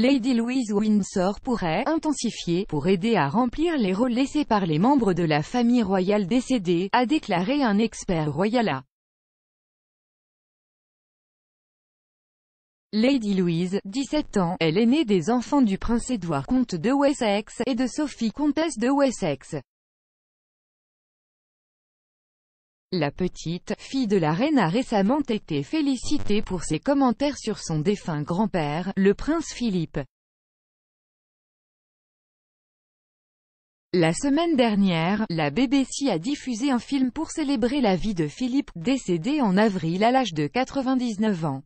Lady Louise Windsor pourrait intensifier pour aider à remplir les rôles laissés par les membres de la famille royale décédée, a déclaré un expert royal à Lady Louise, 17 ans, est l'aînée des enfants du prince Édouard comte de Wessex et de Sophie comtesse de Wessex. La petite fille de la reine a récemment été félicitée pour ses commentaires sur son défunt grand-père, le prince Philippe. La semaine dernière, la BBC a diffusé un film pour célébrer la vie de Philippe, décédé en avril à l'âge de 99 ans.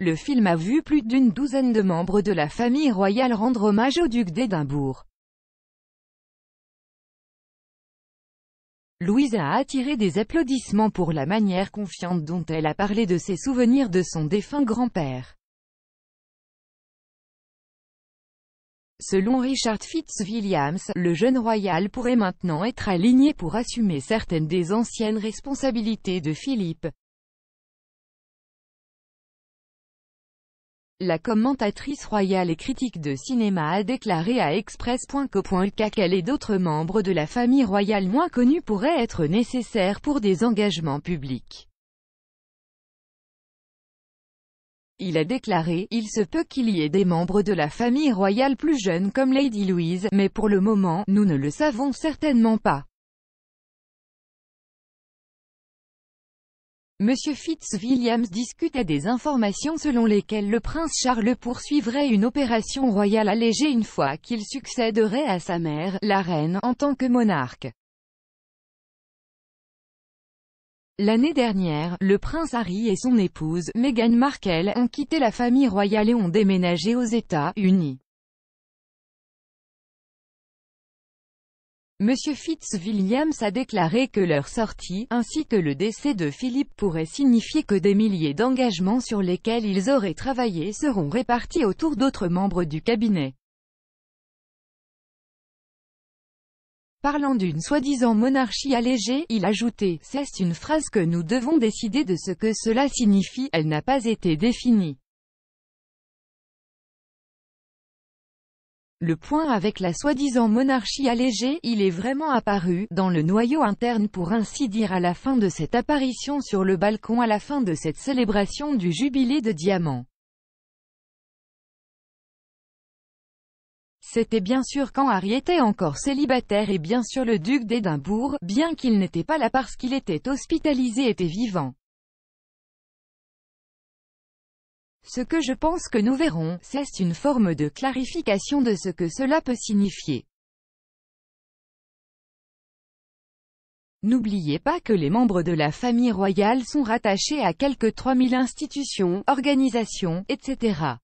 Le film a vu plus d'une douzaine de membres de la famille royale rendre hommage au duc d'Édimbourg. Louise a attiré des applaudissements pour la manière confiante dont elle a parlé de ses souvenirs de son défunt grand-père. Selon Richard Fitzwilliams, le jeune royal pourrait maintenant être aligné pour assumer certaines des anciennes responsabilités de Philippe. La commentatrice royale et critique de cinéma a déclaré à Express.co.uk qu'elle et d'autres membres de la famille royale moins connus pourraient être nécessaires pour des engagements publics. Il a déclaré, il se peut qu'il y ait des membres de la famille royale plus jeunes comme Lady Louise, mais pour le moment, nous ne le savons certainement pas. Monsieur Fitzwilliams discutait des informations selon lesquelles le prince Charles poursuivrait une opération royale allégée une fois qu'il succéderait à sa mère, la reine, en tant que monarque. L'année dernière, le prince Harry et son épouse, Meghan Markle, ont quitté la famille royale et ont déménagé aux États-Unis. M. Fitzwilliams a déclaré que leur sortie, ainsi que le décès de Philippe pourrait signifier que des milliers d'engagements sur lesquels ils auraient travaillé seront répartis autour d'autres membres du cabinet. Parlant d'une soi-disant monarchie allégée, il ajoutait « C'est une phrase que nous devons décider de ce que cela signifie, elle n'a pas été définie. Le point avec la soi-disant monarchie allégée, il est vraiment apparu, dans le noyau interne pour ainsi dire à la fin de cette apparition sur le balcon à la fin de cette célébration du jubilé de diamants. C'était bien sûr quand Harry était encore célibataire et bien sûr le duc d'Édimbourg, bien qu'il n'était pas là parce qu'il était hospitalisé était vivant. Ce que je pense que nous verrons, c'est une forme de clarification de ce que cela peut signifier. N'oubliez pas que les membres de la famille royale sont rattachés à quelque 3000 institutions, organisations, etc.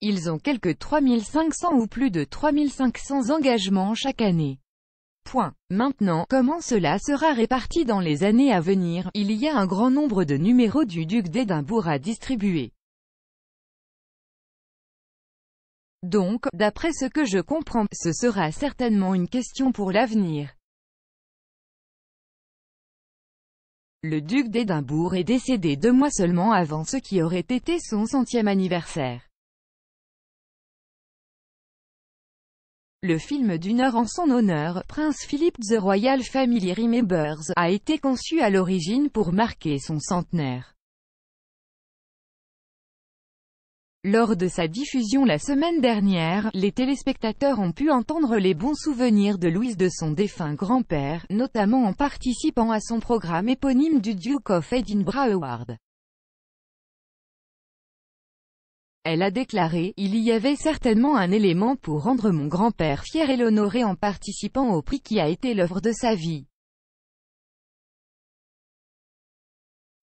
Ils ont quelque 3500 ou plus de 3500 engagements chaque année. Point. Maintenant, comment cela sera réparti dans les années à venir Il y a un grand nombre de numéros du duc d'Édimbourg à distribuer. Donc, d'après ce que je comprends, ce sera certainement une question pour l'avenir. Le duc d'Édimbourg est décédé deux mois seulement avant ce qui aurait été son centième anniversaire. Le film d'une heure en son honneur, Prince Philip The Royal Family Remembers, a été conçu à l'origine pour marquer son centenaire. Lors de sa diffusion la semaine dernière, les téléspectateurs ont pu entendre les bons souvenirs de Louise de son défunt grand-père, notamment en participant à son programme éponyme du Duke of Edinburgh Award. Elle a déclaré « Il y avait certainement un élément pour rendre mon grand-père fier et l'honorer en participant au prix qui a été l'œuvre de sa vie.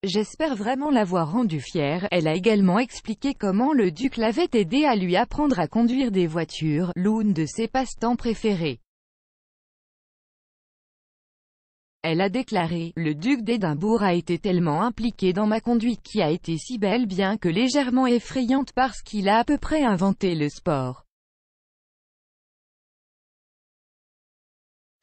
J'espère vraiment l'avoir rendu fier. Elle a également expliqué comment le duc l'avait aidé à lui apprendre à conduire des voitures, l'une de ses passe-temps préférés. Elle a déclaré « Le duc d'Édimbourg a été tellement impliqué dans ma conduite qui a été si belle bien que légèrement effrayante parce qu'il a à peu près inventé le sport.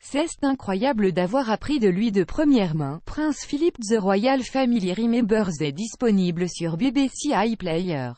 C'est incroyable d'avoir appris de lui de première main. Prince Philippe The Royal Family Remembers est disponible sur BBC iPlayer.